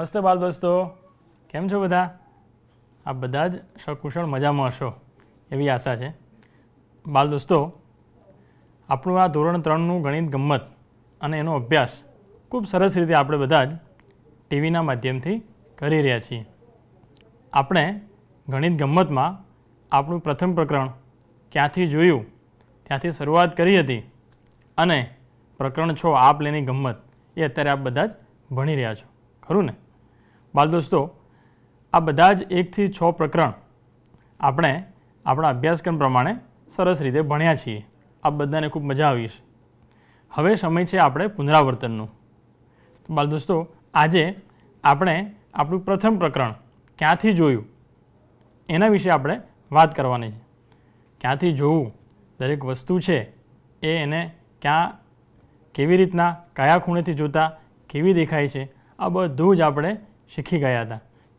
નમસ્તે બાલ દોસ્તો કેમ છો બધા આપ બધા જ સકુશળ મજામાં હશો એવી આશા છે બાલ દોસ્તો આપણું આ ધોરણ ત્રણનું ગણિત ગમત અને એનો અભ્યાસ ખૂબ સરસ રીતે આપણે બધા જ ટીવીના માધ્યમથી કરી રહ્યા છીએ આપણે ગણિત ગમતમાં આપણું પ્રથમ પ્રકરણ ક્યાંથી જોયું ત્યાંથી શરૂઆત કરી હતી અને પ્રકરણ છો આપ લેની ગમત એ અત્યારે આપ બધા જ ભણી રહ્યા છો ખરું ને બાલ દોસ્તો આ બધા જ એકથી છ પ્રકરણ આપણે આપણા અભ્યાસક્રમ પ્રમાણે સરસ રીતે ભણ્યા છીએ આ બધાને ખૂબ મજા આવી છે હવે સમય છે આપણે પુનરાવર્તનનું તો બાલ દોસ્તો આજે આપણે આપણું પ્રથમ પ્રકરણ ક્યાંથી જોયું એના વિશે આપણે વાત કરવાની છે ક્યાંથી જોવું દરેક વસ્તુ છે એ એને ક્યાં કેવી રીતના કયા ખૂણેથી જોતા કેવી દેખાય છે આ બધું જ આપણે શીખી ગયા હતા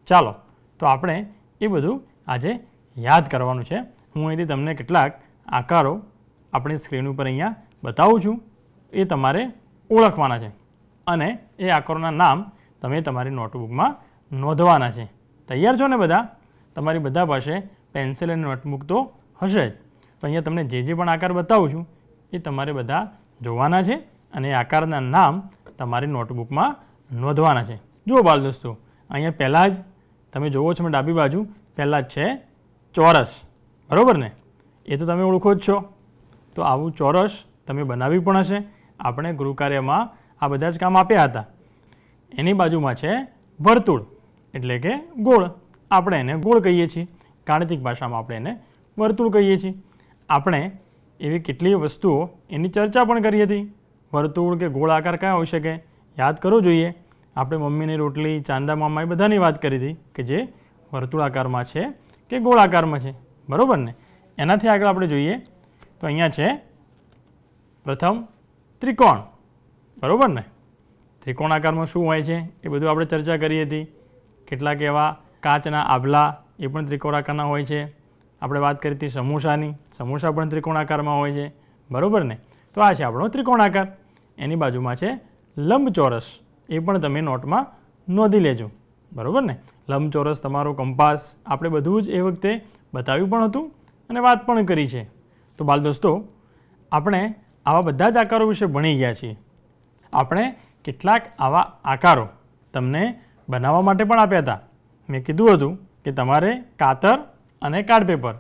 ચાલો તો આપણે એ બધું આજે યાદ કરવાનું છે હું અહીંથી તમને કેટલાક આકારો આપણી સ્ક્રીન ઉપર અહીંયા બતાવું છું એ તમારે ઓળખવાના છે અને એ આકારોના નામ તમે તમારી નોટબુકમાં નોંધવાના છે તૈયાર છો ને બધા તમારી બધા પાસે પેન્સિલ અને નોટબુક તો હશે જ તો અહીંયા તમને જે જે પણ આકાર બતાવું છું એ તમારે બધા જોવાના છે અને આકારના નામ તમારી નોટબુકમાં નોંધવાના છે જુઓ બાળ દોસ્તો અહીંયા પહેલાં જ તમે જુઓ છો ડાબી બાજુ પહેલાં જ છે ચોરસ બરાબર ને એ તો તમે ઓળખો જ છો તો આવું ચોરસ તમે બનાવ્યું પણ હશે આપણે ગૃહકાર્યમાં આ બધા જ કામ આપ્યા હતા એની બાજુમાં છે વર્તુળ એટલે કે ગોળ આપણે એને ગોળ કહીએ છીએ ગાણિતિક ભાષામાં આપણે એને વર્તુળ કહીએ છીએ આપણે એવી કેટલીય વસ્તુઓ એની ચર્ચા પણ કરી હતી વર્તુળ કે આકાર કયા હોઈ શકે યાદ કરવો જોઈએ આપણે મમ્મીની રોટલી ચાંદા મામા એ બધાની વાત કરી હતી કે જે વર્તુળાકારમાં છે કે ગોળાકારમાં છે બરાબર ને એનાથી આગળ આપણે જોઈએ તો અહીંયા છે પ્રથમ ત્રિકોણ બરાબર ને આકારમાં શું હોય છે એ બધું આપણે ચર્ચા કરી હતી કેટલાક એવા કાચના આભલા એ પણ ત્રિકોણ આકારના હોય છે આપણે વાત કરી હતી સમોસાની સમોસા પણ ત્રિકોણ આકારમાં હોય છે બરાબર ને તો આ છે આપણો ત્રિકોણ આકાર એની બાજુમાં છે લંબચોરસ એ પણ તમે નોટમાં નોંધી લેજો બરાબર ને લંબચોરસ તમારો કંપાસ આપણે બધું જ એ વખતે બતાવ્યું પણ હતું અને વાત પણ કરી છે તો બાલ દોસ્તો આપણે આવા બધા જ આકારો વિશે ભણી ગયા છીએ આપણે કેટલાક આવા આકારો તમને બનાવવા માટે પણ આપ્યા હતા મેં કીધું હતું કે તમારે કાતર અને કાર્ડ પેપર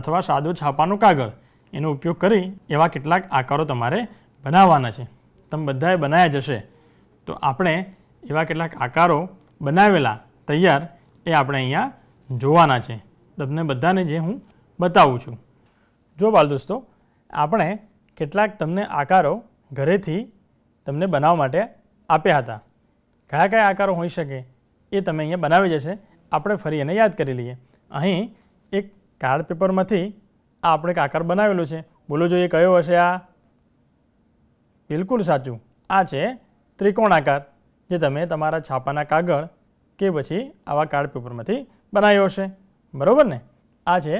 અથવા સાદો છાપાનો કાગળ એનો ઉપયોગ કરી એવા કેટલાક આકારો તમારે બનાવવાના છે તમે બધાએ બનાવ્યા જશે તો આપણે એવા કેટલાક આકારો બનાવેલા તૈયાર એ આપણે અહીંયા જોવાના છે તમને બધાને જે હું બતાવું છું જો બાલ દોસ્તો આપણે કેટલાક તમને આકારો ઘરેથી તમને બનાવવા માટે આપ્યા હતા કયા કયા આકારો હોઈ શકે એ તમે અહીંયા બનાવી જશે આપણે ફરી એને યાદ કરી લઈએ અહીં એક કાર્ડ પેપરમાંથી આ આપણે એક આકાર બનાવેલો છે બોલો જોઈએ કયો હશે આ બિલકુલ સાચું આ છે ત્રિકોણાકાર જે તમે તમારા છાપાના કાગળ કે પછી આવા કાર્ડ પેપરમાંથી બનાવ્યો હશે બરાબર ને આ છે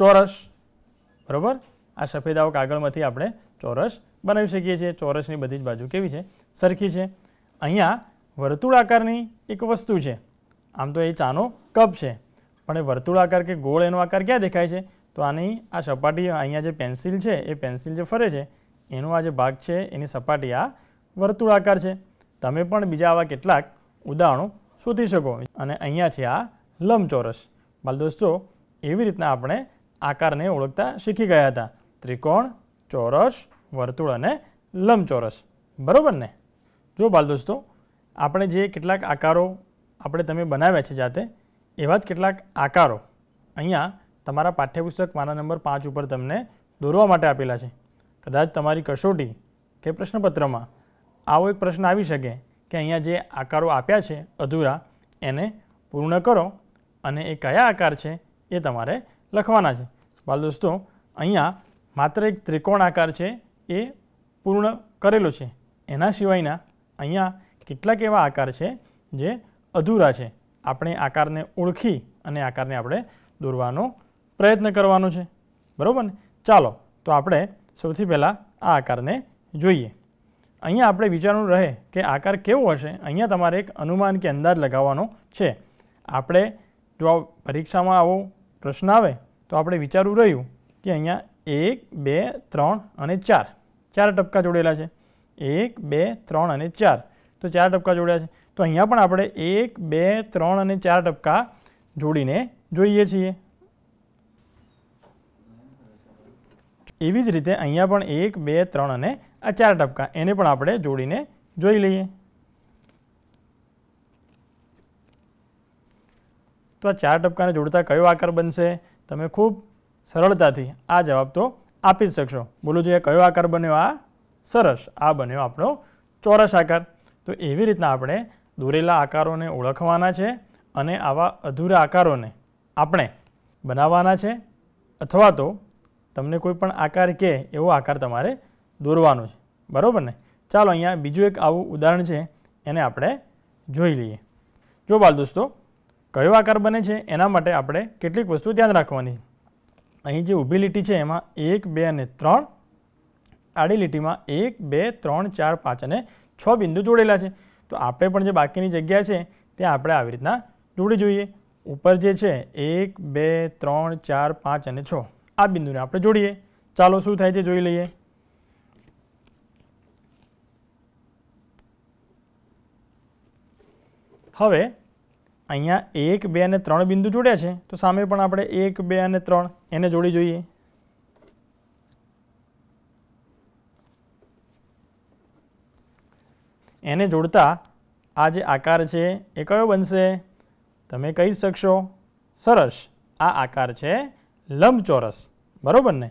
ચોરસ બરાબર આ સફેદ આવા કાગળમાંથી આપણે ચોરસ બનાવી શકીએ છીએ ચોરસની બધી જ બાજુ કેવી છે સરખી છે અહીંયા વર્તુળ આકારની એક વસ્તુ છે આમ તો એ ચાનો કપ છે પણ એ વર્તુળ આકાર કે ગોળ એનો આકાર ક્યાં દેખાય છે તો આની આ સપાટી અહીંયા જે પેન્સિલ છે એ પેન્સિલ જે ફરે છે એનો આ જે ભાગ છે એની સપાટી આ વર્તુળાકાર છે તમે પણ બીજા આવા કેટલાક ઉદાહરણો શોધી શકો અને અહીંયા છે આ લંબચોરસ બાલ દોસ્તો એવી રીતના આપણે આકારને ઓળખતા શીખી ગયા હતા ત્રિકોણ ચોરસ વર્તુળ અને લંબચોરસ બરાબર ને જો બાલ દોસ્તો આપણે જે કેટલાક આકારો આપણે તમે બનાવ્યા છે જાતે એવા જ કેટલાક આકારો અહીંયા તમારા પાઠ્યપુસ્તક મારા નંબર પાંચ ઉપર તમને દોરવા માટે આપેલા છે કદાચ તમારી કસોટી કે પ્રશ્નપત્રમાં આવો એક પ્રશ્ન આવી શકે કે અહીંયા જે આકારો આપ્યા છે અધૂરા એને પૂર્ણ કરો અને એ કયા આકાર છે એ તમારે લખવાના છે બાલ દોસ્તો અહીંયા માત્ર એક ત્રિકોણ આકાર છે એ પૂર્ણ કરેલો છે એના સિવાયના અહીંયા કેટલાક એવા આકાર છે જે અધૂરા છે આપણે આકારને ઓળખી અને આકારને આપણે દોરવાનો પ્રયત્ન કરવાનો છે બરાબર ને ચાલો તો આપણે સૌથી પહેલાં આ આકારને જોઈએ અહીંયા આપણે વિચારવાનું રહે કે આકાર કેવો હશે અહીંયા તમારે એક અનુમાન કે અંદાજ લગાવવાનો છે આપણે જો પરીક્ષામાં આવો પ્રશ્ન આવે તો આપણે વિચારવું રહ્યું કે અહીંયા એક બે ત્રણ અને ચાર ચાર ટપકા જોડેલા છે એક બે ત્રણ અને ચાર તો ચાર ટપકા જોડ્યા છે તો અહીંયા પણ આપણે એક બે ત્રણ અને ચાર ટપકા જોડીને જોઈએ છીએ એવી જ રીતે અહીંયા પણ એક બે ત્રણ અને આ ચાર ટપકા એને પણ આપણે જોડીને જોઈ લઈએ તો આ ચાર ટપકાને જોડતા કયો આકાર બનશે તમે ખૂબ સરળતાથી આ જવાબ તો આપી જ શકશો બોલો જોઈએ કયો આકાર બન્યો આ સરસ આ બન્યો આપણો ચોરસ આકાર તો એવી રીતના આપણે દોરેલા આકારોને ઓળખવાના છે અને આવા અધૂરા આકારોને આપણે બનાવવાના છે અથવા તો તમને કોઈ પણ આકાર કે એવો આકાર તમારે દોરવાનો છે બરાબર ને ચાલો અહીંયા બીજું એક આવું ઉદાહરણ છે એને આપણે જોઈ લઈએ જો બાળ દોસ્તો કયો આકાર બને છે એના માટે આપણે કેટલીક વસ્તુ ધ્યાન રાખવાની છે અહીં જે ઊભી લીટી છે એમાં એક બે અને ત્રણ આડી લીટીમાં એક બે ત્રણ ચાર પાંચ અને છ બિંદુ જોડેલા છે તો આપણે પણ જે બાકીની જગ્યા છે તે આપણે આવી રીતના જોડી જોઈએ ઉપર જે છે એક બે ત્રણ ચાર પાંચ અને છ આ બિંદુને આપણે જોડીએ ચાલો શું થાય છે જોઈ લઈએ હવે અહીંયા એક બે અને ત્રણ બિંદુ જોડ્યા છે તો સામે પણ આપણે એક બે અને ત્રણ એને જોડી જોઈએ એને જોડતા આ જે આકાર છે એ કયો બનશે તમે કહી શકશો સરસ આ આકાર છે લંબચોરસ બરાબર ને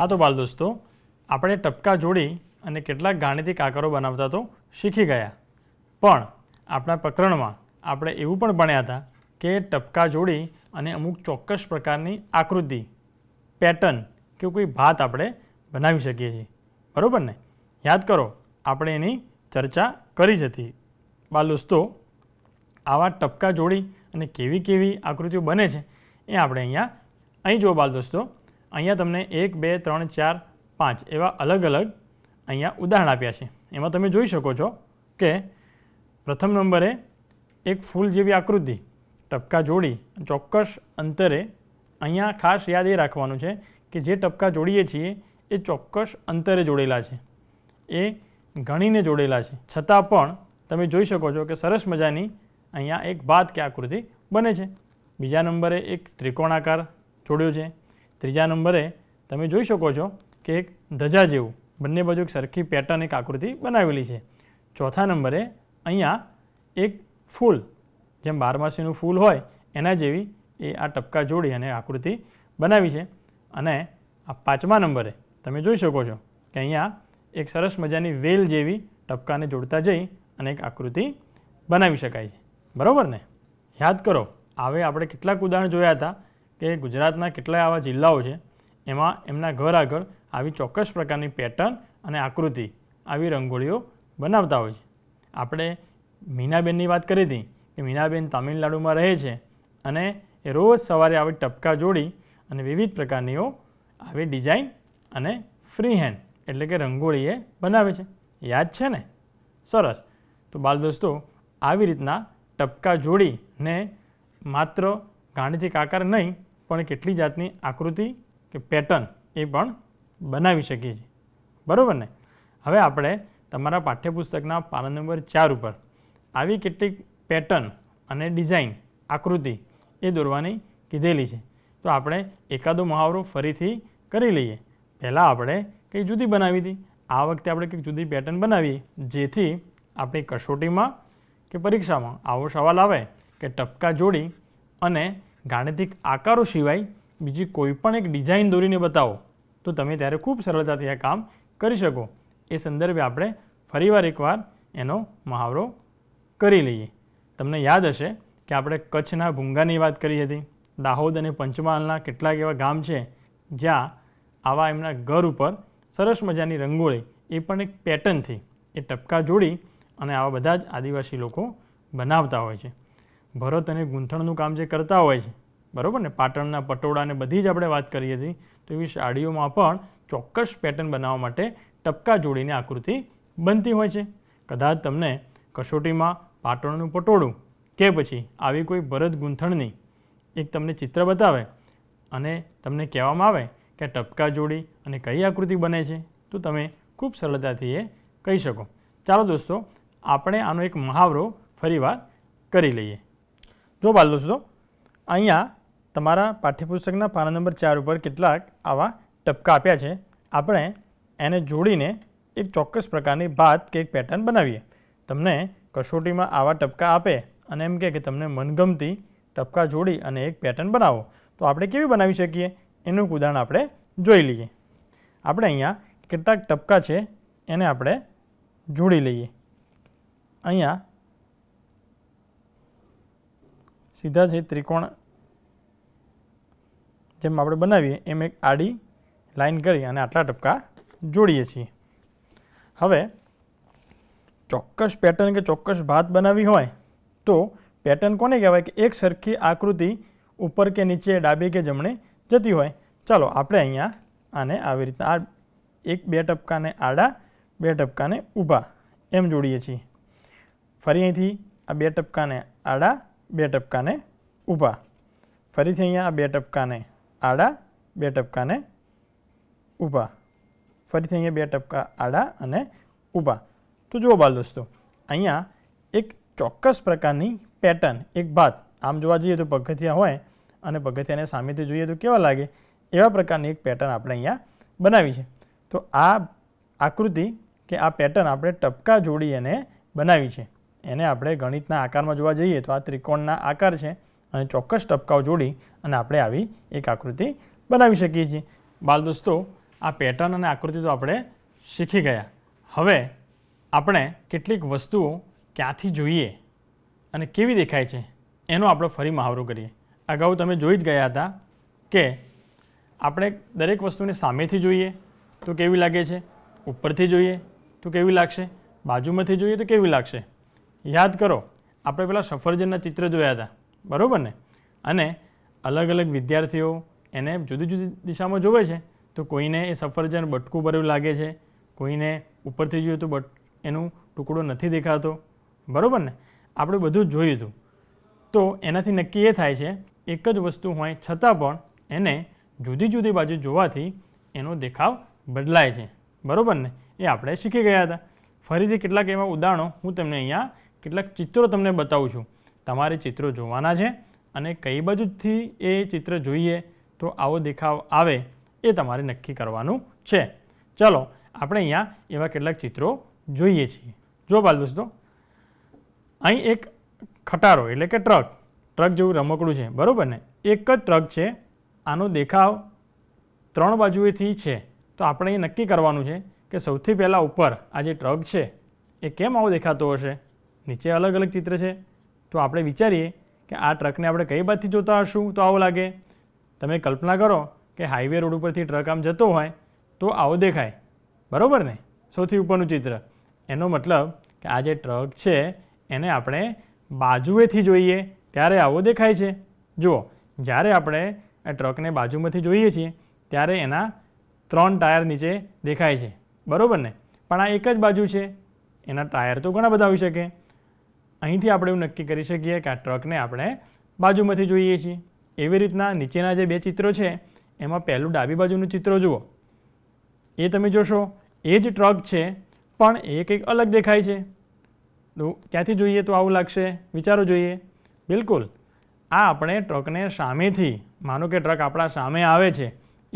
હા તો બાલ દોસ્તો આપણે ટપકા જોડી અને કેટલાક ગાણિતિક આકારો બનાવતા તો શીખી ગયા પણ આપણા પ્રકરણમાં આપણે એવું પણ ભણ્યા હતા કે ટપકા જોડી અને અમુક ચોક્કસ પ્રકારની આકૃતિ પેટર્ન કે કોઈ ભાત આપણે બનાવી શકીએ છીએ બરાબર ને યાદ કરો આપણે એની ચર્ચા કરી જ હતી બાલ દોસ્તો આવા ટપકા જોડી અને કેવી કેવી આકૃતિઓ બને છે એ આપણે અહીંયા અહીં જુઓ બાલ દોસ્તો અહીંયા તમને એક બે ત્રણ ચાર પાંચ એવા અલગ અલગ અહીંયા ઉદાહરણ આપ્યા છે એમાં તમે જોઈ શકો છો કે પ્રથમ નંબરે એક ફૂલ જેવી આકૃતિ ટપકા જોડી ચોક્કસ અંતરે અહીંયા ખાસ યાદ એ રાખવાનું છે કે જે ટપકા જોડીએ છીએ એ ચોક્કસ અંતરે જોડેલા છે એ ગણીને જોડેલા છે છતાં પણ તમે જોઈ શકો છો કે સરસ મજાની અહીંયા એક બાદ કે આકૃતિ બને છે બીજા નંબરે એક ત્રિકોણાકાર જોડ્યો છે ત્રીજા નંબરે તમે જોઈ શકો છો કે એક ધજા જેવું બંને બાજુ એક સરખી પેટર્ન એક આકૃતિ બનાવેલી છે ચોથા નંબરે અહીંયા એક ફૂલ જેમ બારમાસીનું ફૂલ હોય એના જેવી એ આ ટપકા જોડી અને આકૃતિ બનાવી છે અને આ પાંચમા નંબરે તમે જોઈ શકો છો કે અહીંયા એક સરસ મજાની વેલ જેવી ટપકાને જોડતા જઈ અને એક આકૃતિ બનાવી શકાય છે બરાબર ને યાદ કરો આવે આપણે કેટલાક ઉદાહરણ જોયા હતા કે ગુજરાતના કેટલાય આવા જિલ્લાઓ છે એમાં એમના ઘર આગળ આવી ચોક્કસ પ્રકારની પેટર્ન અને આકૃતિ આવી રંગોળીઓ બનાવતા હોય છે આપણે મીનાબેનની વાત કરી હતી કે મીનાબેન તમિલનાડુમાં રહે છે અને એ રોજ સવારે આવી ટપકા જોડી અને વિવિધ પ્રકારનીઓ આવી ડિઝાઇન અને ફ્રી હેન્ડ એટલે કે રંગોળી એ બનાવે છે યાદ છે ને સરસ તો બાલ દોસ્તો આવી રીતના ટપકા જોડીને માત્ર ગાણિતિક આકાર નહીં પણ કેટલી જાતની આકૃતિ કે પેટર્ન એ પણ બનાવી શકીએ છીએ બરાબર ને હવે આપણે તમારા પાઠ્યપુસ્તકના પાના નંબર ચાર ઉપર આવી કેટલીક પેટર્ન અને ડિઝાઇન આકૃતિ એ દોરવાની કીધેલી છે તો આપણે એકાદો મહાવરો ફરીથી કરી લઈએ પહેલાં આપણે કંઈક જુદી બનાવી હતી આ વખતે આપણે કંઈક જુદી પેટર્ન બનાવીએ જેથી આપણી કસોટીમાં કે પરીક્ષામાં આવો સવાલ આવે કે ટપકા જોડી અને ગાણિતિક આકારો સિવાય બીજી કોઈ પણ એક ડિઝાઇન દોરીને બતાવો તો તમે ત્યારે ખૂબ સરળતાથી આ કામ કરી શકો એ સંદર્ભે આપણે ફરીવાર એકવાર એનો મહાવરો કરી લઈએ તમને યાદ હશે કે આપણે કચ્છના ભૂંગાની વાત કરી હતી દાહોદ અને પંચમહાલના કેટલાક એવા ગામ છે જ્યાં આવા એમના ઘર ઉપર સરસ મજાની રંગોળી એ પણ એક પેટર્નથી એ ટપકા જોડી અને આવા બધા જ આદિવાસી લોકો બનાવતા હોય છે ભરત અને ગૂંથણનું કામ જે કરતા હોય છે બરાબર ને પાટણના પટોળાને બધી જ આપણે વાત કરી હતી તો એવી સાડીઓમાં પણ ચોક્કસ પેટર્ન બનાવવા માટે ટપકા જોડીને આકૃતિ બનતી હોય છે કદાચ તમને કસોટીમાં પાટણનું પટોળું કે પછી આવી કોઈ ભરત ગૂંથણની એક તમને ચિત્ર બતાવે અને તમને કહેવામાં આવે કે ટપકા જોડી અને કઈ આકૃતિ બને છે તો તમે ખૂબ સરળતાથી એ કહી શકો ચાલો દોસ્તો આપણે આનો એક મહાવરો ફરીવાર કરી લઈએ જો બાલ દોસ્તો અહીંયા તમારા પાઠ્યપુસ્તકના પાના નંબર ચાર ઉપર કેટલાક આવા ટપકા આપ્યા છે આપણે એને જોડીને એક ચોક્કસ પ્રકારની ભાત કે એક પેટર્ન બનાવીએ તમને કસોટીમાં આવા ટપકા આપે અને એમ કહે કે તમને મનગમતી ટપકા જોડી અને એક પેટર્ન બનાવો તો આપણે કેવી બનાવી શકીએ એનું એક ઉદાહરણ આપણે જોઈ લઈએ આપણે અહીંયા કેટલાક ટપકા છે એને આપણે જોડી લઈએ અહીંયા સીધા જે ત્રિકોણ જેમ આપણે બનાવીએ એમ એક આડી લાઈન કરી અને આટલા ટપકા જોડીએ છીએ હવે ચોક્કસ પેટર્ન કે ચોક્કસ ભાત બનાવી હોય તો પેટર્ન કોને કહેવાય કે એક સરખી આકૃતિ ઉપર કે નીચે ડાબે કે જમણે જતી હોય ચાલો આપણે અહીંયા આને આવી રીતના આ એક બે ટપકાને આડા બે ટપકાને ઊભા એમ જોડીએ છીએ ફરી અહીંથી આ બે ટપકાને આડા બે ટપકાને ઊભા ફરીથી અહીંયા આ બે ટપકાને આડા બે ટપકાને ઊભા ફરીથી અહીંયા બે ટપકા આડા અને ઊભા તો જુઓ બાલ દોસ્તો અહીંયા એક ચોક્કસ પ્રકારની પેટર્ન એક ભાત આમ જોવા જઈએ તો પગથિયા હોય અને પગથિયાને સામેથી જોઈએ તો કેવા લાગે એવા પ્રકારની એક પેટર્ન આપણે અહીંયા બનાવી છે તો આ આકૃતિ કે આ પેટર્ન આપણે ટપકા જોડી એને બનાવી છે એને આપણે ગણિતના આકારમાં જોવા જઈએ તો આ ત્રિકોણના આકાર છે અને ચોક્કસ ટપકાઓ જોડી અને આપણે આવી એક આકૃતિ બનાવી શકીએ છીએ બાલ દોસ્તો આ પેટર્ન અને આકૃતિ તો આપણે શીખી ગયા હવે આપણે કેટલીક વસ્તુઓ ક્યાંથી જોઈએ અને કેવી દેખાય છે એનો આપણે ફરી મહાવરો કરીએ અગાઉ તમે જોઈ જ ગયા હતા કે આપણે દરેક વસ્તુને સામેથી જોઈએ તો કેવી લાગે છે ઉપરથી જોઈએ તો કેવી લાગશે બાજુમાંથી જોઈએ તો કેવી લાગશે યાદ કરો આપણે પેલા સફરજનના ચિત્ર જોયા હતા બરાબર ને અને અલગ અલગ વિદ્યાર્થીઓ એને જુદી જુદી દિશામાં જોવે છે તો કોઈને એ સફરજન બટકું ભર્યું લાગે છે કોઈને ઉપરથી જોયું તો બટ એનું ટુકડો નથી દેખાતો બરાબર ને આપણે બધું જોયું હતું તો એનાથી નક્કી એ થાય છે એક જ વસ્તુ હોય છતાં પણ એને જુદી જુદી બાજુ જોવાથી એનો દેખાવ બદલાય છે બરાબર ને એ આપણે શીખી ગયા હતા ફરીથી કેટલાક એવા ઉદાહરણો હું તમને અહીંયા કેટલાક ચિત્રો તમને બતાવું છું તમારે ચિત્રો જોવાના છે અને કઈ બાજુથી એ ચિત્ર જોઈએ તો આવો દેખાવ આવે એ તમારે નક્કી કરવાનું છે ચલો આપણે અહીંયા એવા કેટલાક ચિત્રો જોઈએ છીએ જો બાલ દોસ્તો અહીં એક ખટારો એટલે કે ટ્રક ટ્રક જેવું રમકડું છે બરાબર ને એક જ ટ્રક છે આનો દેખાવ ત્રણ બાજુએથી છે તો આપણે એ નક્કી કરવાનું છે કે સૌથી પહેલાં ઉપર આ જે ટ્રક છે એ કેમ આવો દેખાતો હશે નીચે અલગ અલગ ચિત્ર છે તો આપણે વિચારીએ કે આ ટ્રકને આપણે કઈ બાજુથી જોતા હશું તો આવું લાગે તમે કલ્પના કરો કે હાઈવે રોડ ઉપરથી ટ્રક આમ જતો હોય તો આવો દેખાય બરાબર ને સૌથી ઉપરનું ચિત્ર એનો મતલબ કે આ જે ટ્રક છે એને આપણે બાજુએથી જોઈએ ત્યારે આવો દેખાય છે જુઓ જ્યારે આપણે આ ટ્રકને બાજુમાંથી જોઈએ છીએ ત્યારે એના ત્રણ ટાયર નીચે દેખાય છે બરાબર ને પણ આ એક જ બાજુ છે એના ટાયર તો ઘણા બધા હોઈ શકે અહીંથી આપણે એવું નક્કી કરી શકીએ કે આ ટ્રકને આપણે બાજુમાંથી જોઈએ છીએ એવી રીતના નીચેના જે બે ચિત્રો છે એમાં પહેલું ડાબી બાજુનું ચિત્ર જુઓ એ તમે જોશો એ જ ટ્રક છે પણ એ કંઈક અલગ દેખાય છે તો ક્યાંથી જોઈએ તો આવું લાગશે વિચારો જોઈએ બિલકુલ આ આપણે ટ્રકને સામેથી માનો કે ટ્રક આપણા સામે આવે છે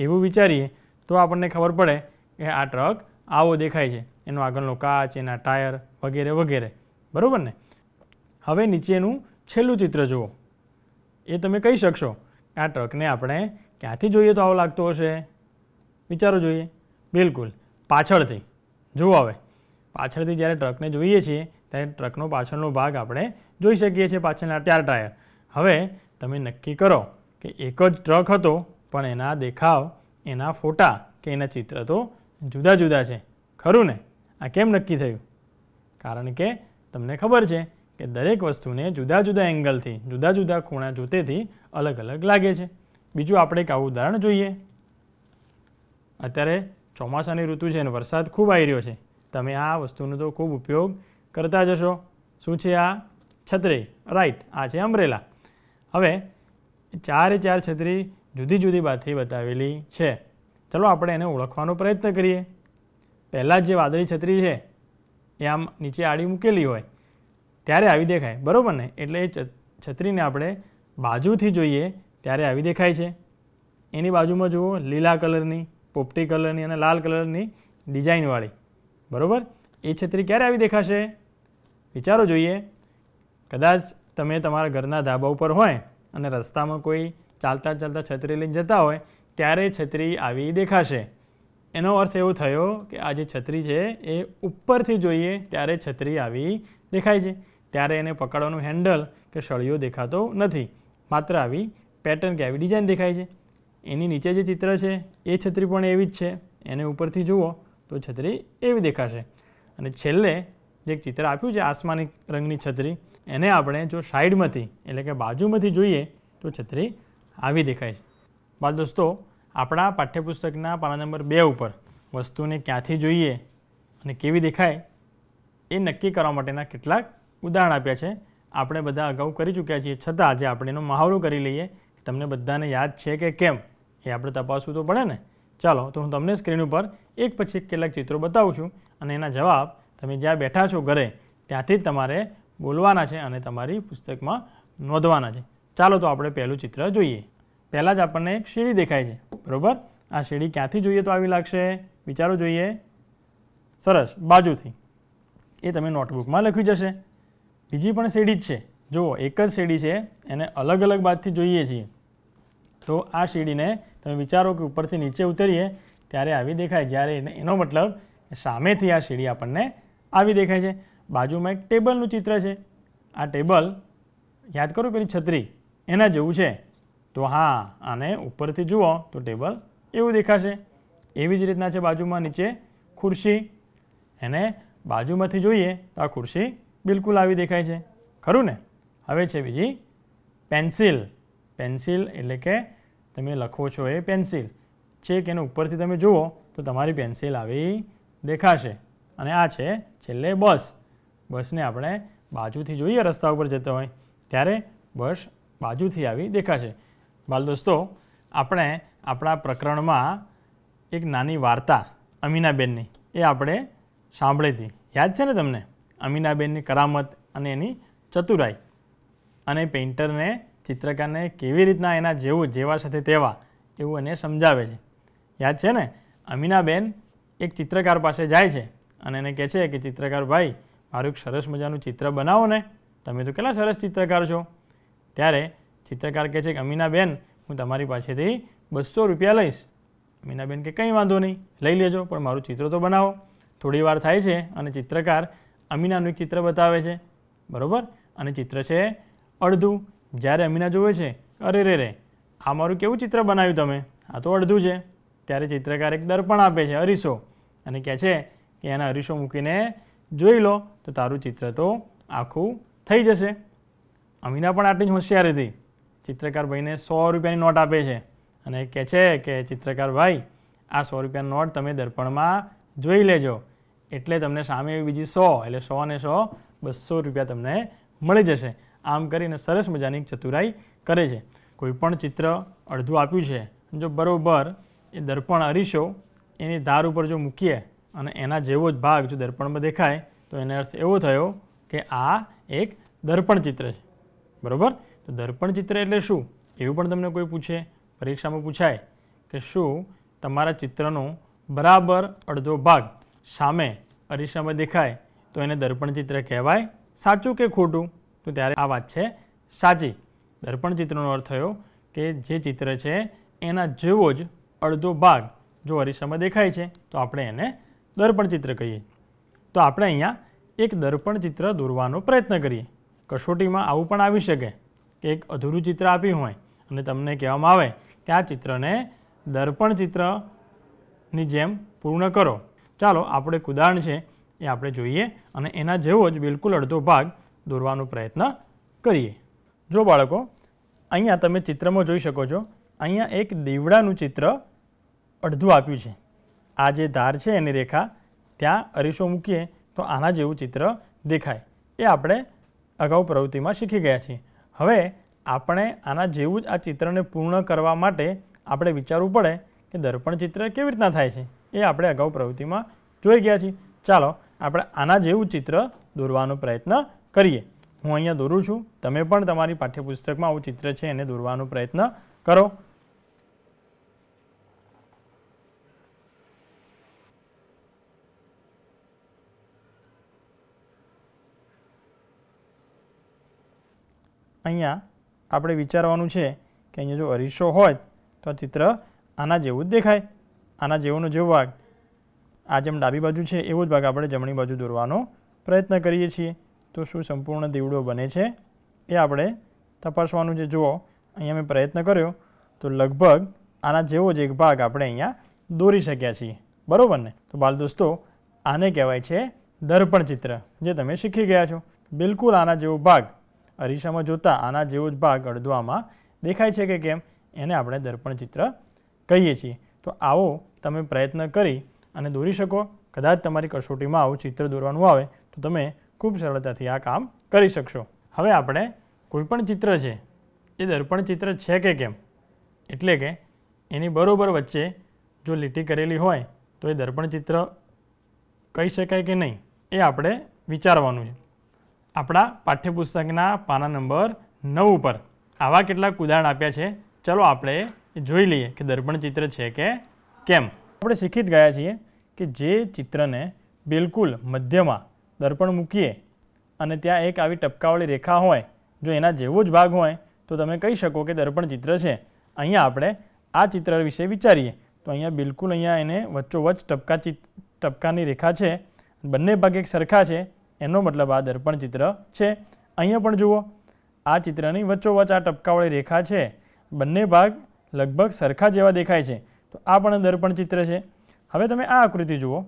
એવું વિચારીએ તો આપણને ખબર પડે કે આ ટ્રક આવો દેખાય છે એનો આગળનો કાચ એના ટાયર વગેરે વગેરે બરાબર ને હવે નીચેનું છેલ્લું ચિત્ર જુઓ એ તમે કહી શકશો આ ટ્રકને આપણે ક્યાંથી જોઈએ તો આવું લાગતું હશે વિચારો જોઈએ બિલકુલ પાછળથી જુઓ હવે પાછળથી જ્યારે ટ્રકને જોઈએ છીએ ત્યારે ટ્રકનો પાછળનો ભાગ આપણે જોઈ શકીએ છીએ પાછળના ચાર ટાયર હવે તમે નક્કી કરો કે એક જ ટ્રક હતો પણ એના દેખાવ એના ફોટા કે એના ચિત્ર તો જુદા જુદા છે ખરું ને આ કેમ નક્કી થયું કારણ કે તમને ખબર છે કે દરેક વસ્તુને જુદા જુદા એંગલથી જુદા જુદા ખૂણા જોતેથી અલગ અલગ લાગે છે બીજું આપણે એક આવું ઉદાહરણ જોઈએ અત્યારે ચોમાસાની ઋતુ છે અને વરસાદ ખૂબ આવી રહ્યો છે તમે આ વસ્તુનો તો ખૂબ ઉપયોગ કરતા જશો શું છે આ છત્રી રાઈટ આ છે અમ્બ્રેલા હવે ચારે ચાર છત્રી જુદી જુદી બાથી બતાવેલી છે ચલો આપણે એને ઓળખવાનો પ્રયત્ન કરીએ પહેલાં જે વાદળી છત્રી છે એ આમ નીચે આડી મૂકેલી હોય ત્યારે આવી દેખાય બરાબર ને એટલે એ છત્રીને આપણે બાજુથી જોઈએ ત્યારે આવી દેખાય છે એની બાજુમાં જુઓ લીલા કલરની પોપટી કલરની અને લાલ કલરની ડિઝાઇનવાળી બરાબર એ છત્રી ક્યારે આવી દેખાશે વિચારો જોઈએ કદાચ તમે તમારા ઘરના ધાબા ઉપર હોય અને રસ્તામાં કોઈ ચાલતા ચાલતા છત્રી લઈને જતા હોય ત્યારે છત્રી આવી દેખાશે એનો અર્થ એવો થયો કે આ જે છત્રી છે એ ઉપરથી જોઈએ ત્યારે છત્રી આવી દેખાય છે ત્યારે એને પકડવાનું હેન્ડલ કે સળિયો દેખાતો નથી માત્ર આવી પેટર્ન કે આવી ડિઝાઇન દેખાય છે એની નીચે જે ચિત્ર છે એ છત્રી પણ એવી જ છે એને ઉપરથી જુઓ તો છત્રી એવી દેખાશે અને છેલ્લે જે ચિત્ર આપ્યું છે આસમાની રંગની છત્રી એને આપણે જો સાઈડમાંથી એટલે કે બાજુમાંથી જોઈએ તો છત્રી આવી દેખાય છે બાલ દોસ્તો આપણા પાઠ્યપુસ્તકના પાના નંબર બે ઉપર વસ્તુને ક્યાંથી જોઈએ અને કેવી દેખાય એ નક્કી કરવા માટેના કેટલાક ઉદાહરણ આપ્યા છે આપણે બધા અગાઉ કરી ચૂક્યા છીએ છતાં આજે આપણે એનો મહાવરો કરી લઈએ તમને બધાને યાદ છે કે કેમ એ આપણે તપાસવું તો પડે ને ચાલો તો હું તમને સ્ક્રીન ઉપર એક પછી એક કેટલાક ચિત્રો બતાવું છું અને એના જવાબ તમે જ્યાં બેઠા છો ઘરે ત્યાંથી જ તમારે બોલવાના છે અને તમારી પુસ્તકમાં નોંધવાના છે ચાલો તો આપણે પહેલું ચિત્ર જોઈએ પહેલાં જ આપણને એક શીડી દેખાય છે બરાબર આ સીડી ક્યાંથી જોઈએ તો આવી લાગશે વિચારો જોઈએ સરસ બાજુથી એ તમે નોટબુકમાં લખી જશે બીજી પણ સીડી જ છે જો એક જ સીડી છે એને અલગ અલગ બાદથી જોઈએ છીએ તો આ સીડીને તમે વિચારો કે ઉપરથી નીચે ઉતરીએ ત્યારે આવી દેખાય જ્યારે એનો મતલબ સામેથી આ સીડી આપણને આવી દેખાય છે બાજુમાં એક ટેબલનું ચિત્ર છે આ ટેબલ યાદ કરો પેલી છત્રી એના જેવું છે તો હા આને ઉપરથી જુઓ તો ટેબલ એવું દેખાશે એવી જ રીતના છે બાજુમાં નીચે ખુરશી એને બાજુમાંથી જોઈએ તો આ ખુરશી બિલકુલ આવી દેખાય છે ખરું ને હવે છે બીજી પેન્સિલ પેન્સિલ એટલે કે તમે લખો છો એ પેન્સિલ છે કે એને ઉપરથી તમે જુઓ તો તમારી પેન્સિલ આવી દેખાશે અને આ છે છેલ્લે બસ બસને આપણે બાજુથી જોઈએ રસ્તા ઉપર જતા હોય ત્યારે બસ બાજુથી આવી દેખાશે બાલ દોસ્તો આપણે આપણા પ્રકરણમાં એક નાની વાર્તા અમીનાબેનની એ આપણે સાંભળી હતી યાદ છે ને તમને અમીનાબેનની કરામત અને એની ચતુરાઈ અને પેઇન્ટરને ચિત્રકારને કેવી રીતના એના જેવું જેવા સાથે તેવા એવું એને સમજાવે છે યાદ છે ને અમીનાબેન એક ચિત્રકાર પાસે જાય છે અને એને કહે છે કે ચિત્રકાર ભાઈ મારું એક સરસ મજાનું ચિત્ર બનાવો ને તમે તો કેટલા સરસ ચિત્રકાર છો ત્યારે ચિત્રકાર કહે છે કે અમીનાબેન હું તમારી પાસેથી બસો રૂપિયા લઈશ અમીનાબેન કે કંઈ વાંધો નહીં લઈ લેજો પણ મારું ચિત્ર તો બનાવો થોડી વાર થાય છે અને ચિત્રકાર અમીનાનું એક ચિત્ર બતાવે છે બરાબર અને ચિત્ર છે અડધું જ્યારે અમીના જુએ છે અરે રે રે આ મારું કેવું ચિત્ર બનાવ્યું તમે આ તો અડધું છે ત્યારે ચિત્રકાર એક દર્પણ આપે છે અરીસો અને કહે છે કે એના અરીસો મૂકીને જોઈ લો તો તારું ચિત્ર તો આખું થઈ જશે અમીના પણ આટલી જ હોશિયાર હતી ચિત્રકાર ભાઈને સો રૂપિયાની નોટ આપે છે અને કહે છે કે ચિત્રકાર ભાઈ આ સો રૂપિયાની નોટ તમે દર્પણમાં જોઈ લેજો એટલે તમને સામે એવી બીજી સો એટલે સો ને સો બસો રૂપિયા તમને મળી જશે આમ કરીને સરસ મજાની ચતુરાઈ કરે છે કોઈપણ ચિત્ર અડધું આપ્યું છે જો બરાબર એ દર્પણ અરીસો એની ધાર ઉપર જો મૂકીએ અને એના જેવો જ ભાગ જો દર્પણમાં દેખાય તો એનો અર્થ એવો થયો કે આ એક દર્પણ ચિત્ર છે બરાબર તો દર્પણ ચિત્ર એટલે શું એવું પણ તમને કોઈ પૂછે પરીક્ષામાં પૂછાય કે શું તમારા ચિત્રનો બરાબર અડધો ભાગ સામે અરીસામાં દેખાય તો એને દર્પણ ચિત્ર કહેવાય સાચું કે ખોટું તો ત્યારે આ વાત છે સાચી દર્પણ ચિત્રનો અર્થ થયો કે જે ચિત્ર છે એના જેવો જ અડધો ભાગ જો અરીસામાં દેખાય છે તો આપણે એને દર્પણ ચિત્ર કહીએ તો આપણે અહીંયા એક દર્પણ ચિત્ર દોરવાનો પ્રયત્ન કરીએ કસોટીમાં આવું પણ આવી શકે કે એક અધૂરું ચિત્ર આપ્યું હોય અને તમને કહેવામાં આવે કે આ ચિત્રને દર્પણ ચિત્રની જેમ પૂર્ણ કરો ચાલો આપણે એક ઉદાહરણ છે એ આપણે જોઈએ અને એના જેવો જ બિલકુલ અડધો ભાગ દોરવાનો પ્રયત્ન કરીએ જો બાળકો અહીંયા તમે ચિત્રમાં જોઈ શકો છો અહીંયા એક દીવડાનું ચિત્ર અડધું આપ્યું છે આ જે ધાર છે એની રેખા ત્યાં અરીસો મૂકીએ તો આના જેવું ચિત્ર દેખાય એ આપણે અગાઉ પ્રવૃત્તિમાં શીખી ગયા છીએ હવે આપણે આના જેવું જ આ ચિત્રને પૂર્ણ કરવા માટે આપણે વિચારવું પડે કે દર્પણ ચિત્ર કેવી રીતના થાય છે એ આપણે અગાઉ પ્રવૃત્તિમાં જોઈ ગયા છીએ ચાલો આપણે આના જેવું ચિત્ર દોરવાનો પ્રયત્ન કરીએ હું અહીંયા દોરું છું તમે પણ તમારી પાઠ્યપુસ્તકમાં આવું ચિત્ર છે એને દોરવાનો પ્રયત્ન કરો અહીંયા આપણે વિચારવાનું છે કે અહીંયા જો અરીસો હોય તો આ ચિત્ર આના જેવું જ દેખાય આના જેવોનો જેવો ભાગ આ જેમ ડાબી બાજુ છે એવો જ ભાગ આપણે જમણી બાજુ દોરવાનો પ્રયત્ન કરીએ છીએ તો શું સંપૂર્ણ દીવડો બને છે એ આપણે તપાસવાનું જે જુઓ અહીંયા મેં પ્રયત્ન કર્યો તો લગભગ આના જેવો જ એક ભાગ આપણે અહીંયા દોરી શક્યા છીએ બરાબર ને તો બાલ દોસ્તો આને કહેવાય છે દર્પણ ચિત્ર જે તમે શીખી ગયા છો બિલકુલ આના જેવો ભાગ અરીસામાં જોતા આના જેવો જ ભાગ અડધવામાં દેખાય છે કે કેમ એને આપણે દર્પણ ચિત્ર કહીએ છીએ તો આવો તમે પ્રયત્ન કરી અને દોરી શકો કદાચ તમારી કસોટીમાં આવું ચિત્ર દોરવાનું આવે તો તમે ખૂબ સરળતાથી આ કામ કરી શકશો હવે આપણે કોઈપણ ચિત્ર છે એ દર્પણ ચિત્ર છે કે કેમ એટલે કે એની બરોબર વચ્ચે જો લીટી કરેલી હોય તો એ દર્પણ ચિત્ર કહી શકાય કે નહીં એ આપણે વિચારવાનું છે આપણા પાઠ્યપુસ્તકના પાના નંબર નવ ઉપર આવા કેટલાક ઉદાહરણ આપ્યા છે ચલો આપણે જોઈ લઈએ કે દર્પણ ચિત્ર છે કે કેમ આપણે શીખી ગયા છીએ કે જે ચિત્રને બિલકુલ મધ્યમાં દર્પણ મૂકીએ અને ત્યાં એક આવી ટપકાવાળી રેખા હોય જો એના જેવો જ ભાગ હોય તો તમે કહી શકો કે દર્પણ ચિત્ર છે અહીંયા આપણે આ ચિત્ર વિશે વિચારીએ તો અહીંયા બિલકુલ અહીંયા એને વચ્ચોવચ્ચ ટપકા ટપકાની રેખા છે બંને ભાગ એક સરખા છે એનો મતલબ આ દર્પણ ચિત્ર છે અહીંયા પણ જુઓ આ ચિત્રની વચ્ચોવચ્ચ આ ટપકાવાળી રેખા છે બંને ભાગ લગભગ સરખા જેવા દેખાય છે તો આ પણ દર્પણ ચિત્ર છે હવે તમે આ આકૃતિ જુઓ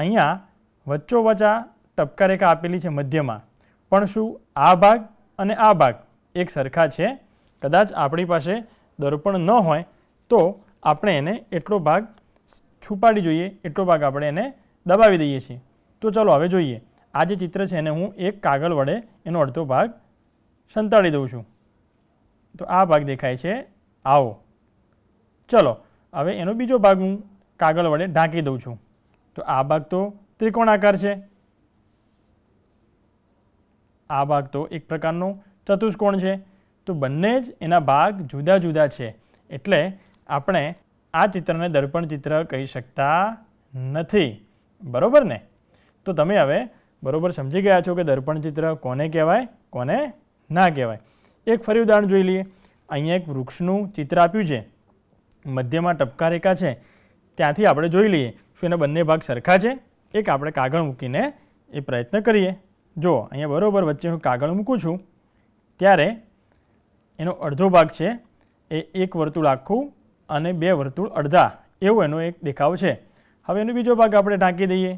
અહીંયા વચ્ચોવચ્ચ આ ટપકારેખા આપેલી છે મધ્યમાં પણ શું આ ભાગ અને આ ભાગ એક સરખા છે કદાચ આપણી પાસે દર્પણ ન હોય તો આપણે એને એટલો ભાગ છુપાડી જોઈએ એટલો ભાગ આપણે એને દબાવી દઈએ છીએ તો ચાલો હવે જોઈએ આ જે ચિત્ર છે એને હું એક કાગળ વડે એનો અડધો ભાગ સંતાડી દઉં છું તો આ ભાગ દેખાય છે આવો ચલો હવે એનો બીજો ભાગ હું કાગળ વડે ઢાંકી દઉં છું તો આ ભાગ તો ત્રિકોણ આકાર છે આ ભાગ તો એક પ્રકારનો ચતુષ્કોણ છે તો બંને જ એના ભાગ જુદા જુદા છે એટલે આપણે આ ચિત્રને દર્પણ ચિત્ર કહી શકતા નથી બરાબર ને તો તમે હવે બરાબર સમજી ગયા છો કે દર્પણ ચિત્ર કોને કહેવાય કોને ના કહેવાય એક ફરી ઉદાહરણ જોઈ લઈએ અહીંયા એક વૃક્ષનું ચિત્ર આપ્યું છે મધ્યમાં ટપકા રેખા છે ત્યાંથી આપણે જોઈ લઈએ શું એના બંને ભાગ સરખા છે એક આપણે કાગળ મૂકીને એ પ્રયત્ન કરીએ જો અહીંયા બરાબર વચ્ચે હું કાગળ મૂકું છું ત્યારે એનો અડધો ભાગ છે એ એક વર્તુળ આખું અને બે વર્તુળ અડધા એવો એનો એક દેખાવ છે હવે એનો બીજો ભાગ આપણે ઢાંકી દઈએ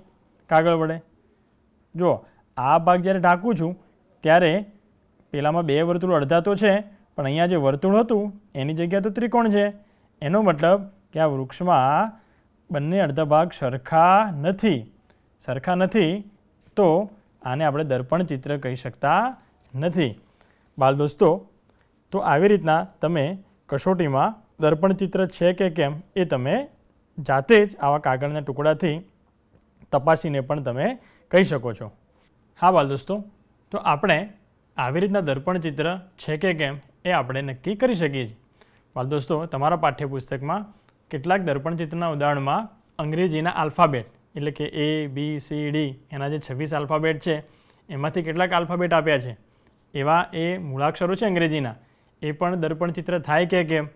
કાગળ વડે જો આ ભાગ જ્યારે ઢાંકું છું ત્યારે પેલામાં બે વર્તુળ અડધા તો છે પણ અહીંયા જે વર્તુળ હતું એની જગ્યા તો ત્રિકોણ છે એનો મતલબ કે આ વૃક્ષમાં બંને અડધા ભાગ સરખા નથી સરખા નથી તો આને આપણે દર્પણ ચિત્ર કહી શકતા નથી બાલ દોસ્તો તો આવી રીતના તમે કસોટીમાં દર્પણ ચિત્ર છે કે કેમ એ તમે જાતે જ આવા કાગળના ટુકડાથી તપાસીને પણ તમે કહી શકો છો હા બાલ દોસ્તો તો આપણે આવી રીતના દર્પણ ચિત્ર છે કે કેમ એ આપણે નક્કી કરી શકીએ છીએ બાલ દોસ્તો તમારા પાઠ્યપુસ્તકમાં કેટલાક દર્પણ ચિત્રના ઉદાહરણમાં અંગ્રેજીના આલ્ફાબેટ એટલે કે એ બી સી ડી એના જે છવ્વીસ આલ્ફાબેટ છે એમાંથી કેટલાક આલ્ફાબેટ આપ્યા છે એવા એ મૂળાક્ષરો છે અંગ્રેજીના એ પણ દર્પણ ચિત્ર થાય કે કેમ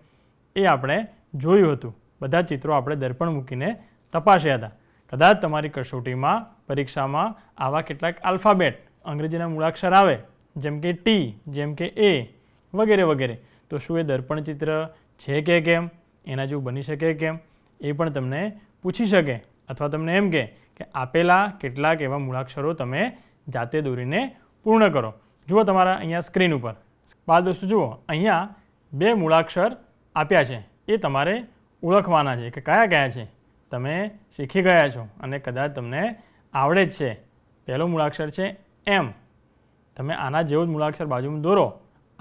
એ આપણે જોયું હતું બધા ચિત્રો આપણે દર્પણ મૂકીને તપાસ્યા હતા કદાચ તમારી કસોટીમાં પરીક્ષામાં આવા કેટલાક આલ્ફાબેટ અંગ્રેજીના મૂળાક્ષર આવે જેમ કે ટી જેમ કે એ વગેરે વગેરે તો શું એ દર્પણ ચિત્ર છે કે કેમ એના જેવું બની શકે કેમ એ પણ તમને પૂછી શકે અથવા તમને એમ કે આપેલા કેટલાક એવા મૂળાક્ષરો તમે જાતે દોરીને પૂર્ણ કરો જુઓ તમારા અહીંયા સ્ક્રીન ઉપર બાદ દોસ્તો જુઓ અહીંયા બે મૂળાક્ષર આપ્યા છે એ તમારે ઓળખવાના છે કે કયા કયા છે તમે શીખી ગયા છો અને કદાચ તમને આવડે જ છે પહેલો મૂળાક્ષર છે એમ તમે આના જેવો જ મૂળાક્ષર બાજુમાં દોરો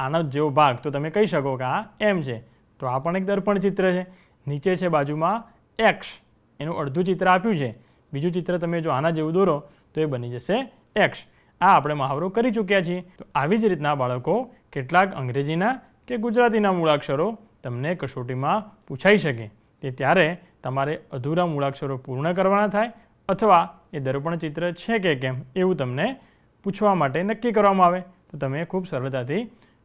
આનો જેવો ભાગ તો તમે કહી શકો કે આ એમ છે તો આ પણ એક દર્પણ ચિત્ર છે નીચે છે બાજુમાં એક્સ એનું અડધું ચિત્ર આપ્યું છે બીજું ચિત્ર તમે જો આના જેવું દોરો તો એ બની જશે એક્સ આ આપણે મહાવરો કરી ચૂક્યા છીએ તો આવી જ રીતના બાળકો કેટલાક અંગ્રેજીના કે ગુજરાતીના મૂળાક્ષરો તમને કસોટીમાં પૂછાઈ શકે તે ત્યારે તમારે અધૂરા મૂળાક્ષરો પૂર્ણ કરવાના થાય અથવા એ દર્પણ ચિત્ર છે કે કેમ એવું તમને પૂછવા માટે નક્કી કરવામાં આવે તો તમે ખૂબ સરળતાથી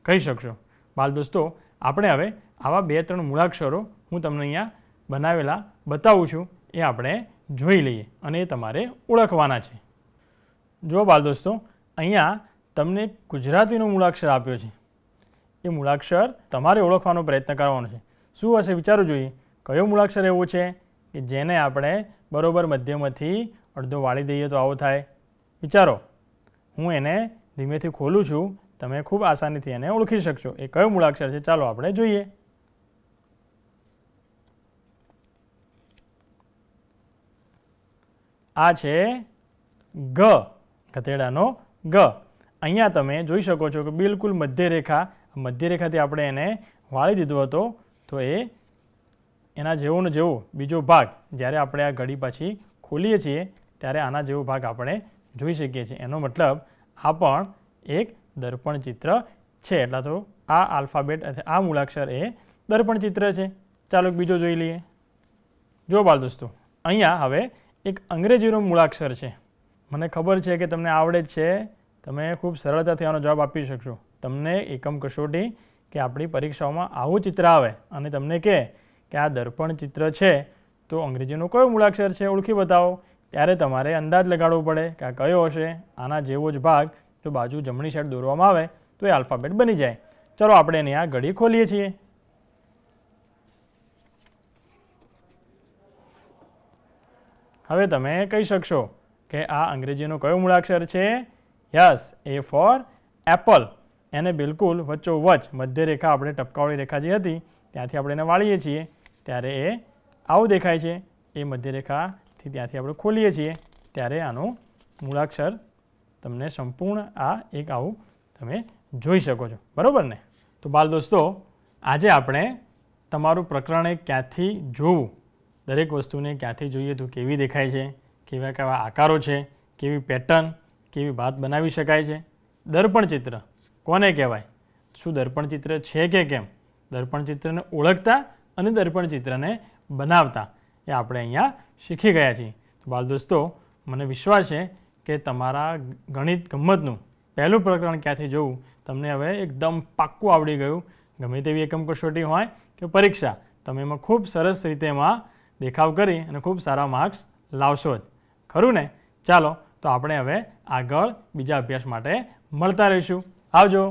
કહી શકશો બાલ દોસ્તો આપણે હવે આવા બે ત્રણ મૂળાક્ષરો હું તમને અહીંયા બનાવેલા બતાવું છું એ આપણે જોઈ લઈએ અને એ તમારે ઓળખવાના છે જો બાળ દોસ્તો અહીંયા તમને ગુજરાતીનો મૂળાક્ષર આપ્યો છે એ મૂળાક્ષર તમારે ઓળખવાનો પ્રયત્ન કરવાનો છે શું હશે વિચારવું જોઈએ કયો મૂળાક્ષર એવો છે કે જેને આપણે બરાબર મધ્યમાંથી અડધો વાળી દઈએ તો આવો થાય વિચારો હું એને ધીમેથી ખોલું છું તમે ખૂબ આસાનીથી એને ઓળખી શકશો એ કયો મૂળાક્ષર છે ચાલો આપણે જોઈએ આ છે ગ ગધેડાનો ગ અહીંયા તમે જોઈ શકો છો કે બિલકુલ મધ્યરેખા મધ્યરેખાથી આપણે એને વાળી દીધો હતો તો એ એના જેવો ને જેવો બીજો ભાગ જ્યારે આપણે આ ઘડી પાછી ખોલીએ છીએ ત્યારે આના જેવો ભાગ આપણે જોઈ શકીએ છીએ એનો મતલબ આ પણ એક દર્પણ ચિત્ર છે એટલે તો આ આલ્ફાબેટ અથવા આ મૂળાક્ષર એ દર્પણ ચિત્ર છે ચાલો બીજો જોઈ લઈએ જો બાળ દોસ્તો અહીંયા હવે એક અંગ્રેજીનો મૂળાક્ષર છે મને ખબર છે કે તમને આવડે જ છે તમે ખૂબ સરળતાથી આનો જવાબ આપી શકશો તમને એકમ કસોટી કે આપણી પરીક્ષાઓમાં આવું ચિત્ર આવે અને તમને કહે કે આ દર્પણ ચિત્ર છે તો અંગ્રેજીનો કયો મૂળાક્ષર છે ઓળખી બતાવો ત્યારે તમારે અંદાજ લગાડવો પડે કે આ કયો હશે આના જેવો જ ભાગ જો બાજુ જમણી સાઈડ દોરવામાં આવે તો એ આલ્ફાબેટ બની જાય ચલો આપણે એની આ ઘડી ખોલીએ છીએ હવે તમે કહી શકશો કે આ અંગ્રેજીનો કયો મૂળાક્ષર છે યસ એ ફોર એપલ એને બિલકુલ વચ્ચોવચ મધ્ય રેખા આપણે ટપકાવાળી રેખા જે હતી ત્યાંથી આપણે એને વાળીએ છીએ ત્યારે એ આવું દેખાય છે એ મધ્ય રેખાથી ત્યાંથી આપણે ખોલીએ છીએ ત્યારે આનું મૂળાક્ષર તમને સંપૂર્ણ આ એક આવું તમે જોઈ શકો છો બરાબર ને તો બાલ દોસ્તો આજે આપણે તમારું પ્રકરણ એ ક્યાંથી જોવું દરેક વસ્તુને ક્યાંથી જોઈએ તો કેવી દેખાય છે કેવા કેવા આકારો છે કેવી પેટર્ન કેવી ભાત બનાવી શકાય છે દર્પણ ચિત્ર કોને કહેવાય શું દર્પણ ચિત્ર છે કે કેમ દર્પણ ચિત્રને ઓળખતા અને દર્પણ ચિત્રને બનાવતા એ આપણે અહીંયા શીખી ગયા છીએ તો બાળ દોસ્તો મને વિશ્વાસ છે કે તમારા ગણિત ગમ્મતનું પહેલું પ્રકરણ ક્યાંથી જોવું તમને હવે એકદમ પાક્કું આવડી ગયું ગમે તેવી એકમ કસોટી હોય કે પરીક્ષા તમે એમાં ખૂબ સરસ રીતે એમાં દેખાવ કરી અને ખૂબ સારા માર્ક્સ લાવશો જ ખરું ને ચાલો તો આપણે હવે આગળ બીજા અભ્યાસ માટે મળતા રહીશું આવજો